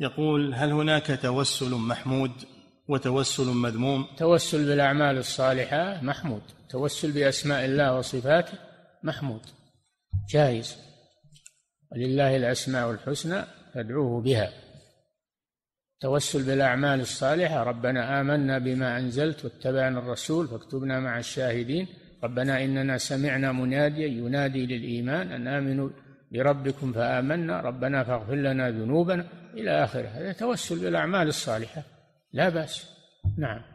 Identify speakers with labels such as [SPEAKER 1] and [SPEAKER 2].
[SPEAKER 1] يقول هل هناك
[SPEAKER 2] توسل محمود وتوسل مذموم توسل بالاعمال الصالحه محمود توسل باسماء الله وصفاته محمود جائز ولله الاسماء الحسنى فادعوه بها توسل بالاعمال الصالحه ربنا امنا بما انزلت واتبعنا الرسول فاكتبنا مع الشاهدين ربنا اننا سمعنا مناديا ينادي للايمان ان امنوا بربكم فامنا ربنا فاغفر لنا ذنوبنا إلى آخره هذا توسل بالأعمال الصالحة لا بأس نعم